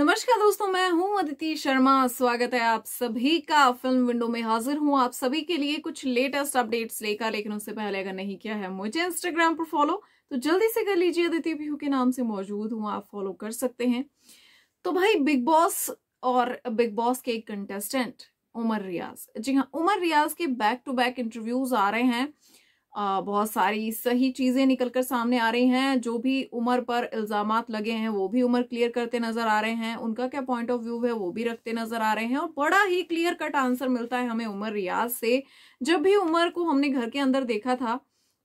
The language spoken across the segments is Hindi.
नमस्कार दोस्तों मैं हूं अदिति शर्मा स्वागत है आप सभी का फिल्म विंडो में हाजिर हूं आप सभी के लिए कुछ लेटेस्ट अपडेट्स लेकर लेकिन उससे पहले अगर नहीं किया है मुझे इंस्टाग्राम पर फॉलो तो जल्दी से कर लीजिए अदिति पीहू के नाम से मौजूद हूं आप फॉलो कर सकते हैं तो भाई बिग बॉस और बिग बॉस के एक कंटेस्टेंट उमर रियाज जी हाँ उमर रियाज के बैक टू बैक इंटरव्यूज आ रहे हैं बहुत सारी सही चीज़ें निकलकर सामने आ रही हैं जो भी उम्र पर इल्ज़ाम लगे हैं वो भी उम्र क्लियर करते नज़र आ रहे हैं उनका क्या पॉइंट ऑफ व्यू है वो भी रखते नज़र आ रहे हैं और बड़ा ही क्लियर कट आंसर मिलता है हमें उमर रियाज से जब भी उमर को हमने घर के अंदर देखा था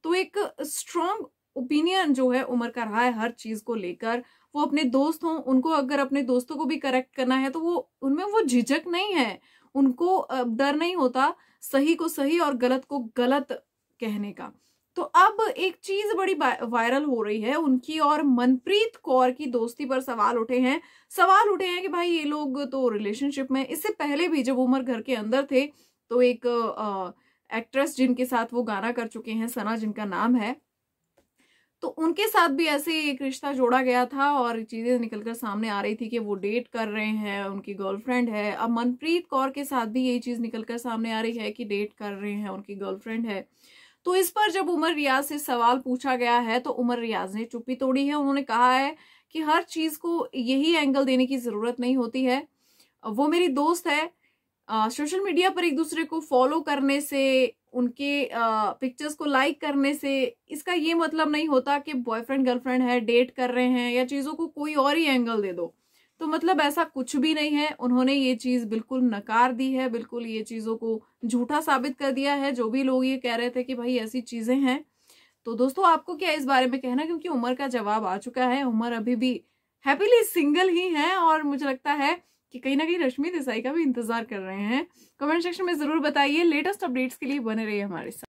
तो एक स्ट्रॉन्ग ओपिनियन जो है उमर का रहा है हर चीज़ को लेकर वो अपने दोस्त हों उनको अगर अपने दोस्तों को भी करेक्ट करना है तो वो उनमें वो झिझक नहीं है उनको डर नहीं होता सही को सही और गलत को गलत कहने का तो अब एक चीज बड़ी वायरल हो रही है उनकी और मनप्रीत कौर की दोस्ती पर सवाल उठे हैं सवाल उठे हैं कि भाई ये लोग तो रिलेशनशिप में इससे पहले भी जब उमर घर के अंदर थे तो एक एक्ट्रेस जिनके साथ वो गाना कर चुके हैं सना जिनका नाम है तो उनके साथ भी ऐसे एक रिश्ता जोड़ा गया था और चीज़ें निकलकर सामने आ रही थी कि वो डेट कर रहे हैं उनकी गर्लफ्रेंड है अब मनप्रीत कौर के साथ भी यही चीज़ निकलकर सामने आ रही है कि डेट कर रहे हैं उनकी गर्लफ्रेंड है तो इस पर जब उमर रियाज से सवाल पूछा गया है तो उमर रियाज ने चुप्पी तोड़ी है उन्होंने कहा है कि हर चीज को यही एंगल देने की जरूरत नहीं होती है वो मेरी दोस्त है सोशल मीडिया पर एक दूसरे को फॉलो करने से उनके पिक्चर्स को लाइक करने से इसका ये मतलब नहीं होता कि बॉयफ्रेंड गर्लफ्रेंड है डेट कर रहे हैं या चीज़ों को कोई और ही एंगल दे दो तो मतलब ऐसा कुछ भी नहीं है उन्होंने ये चीज़ बिल्कुल नकार दी है बिल्कुल ये चीज़ों को झूठा साबित कर दिया है जो भी लोग ये कह रहे थे कि भाई ऐसी चीज़ें हैं तो दोस्तों आपको क्या इस बारे में कहना क्योंकि उमर का जवाब आ चुका है उमर अभी भी हैप्पीली सिंगल ही हैं और मुझे लगता है कि कहीं ना कहीं रश्मि देसाई का भी इंतजार कर रहे हैं कमेंट सेक्शन में जरूर बताइए लेटेस्ट अपडेट्स के लिए बने रहिए हमारे साथ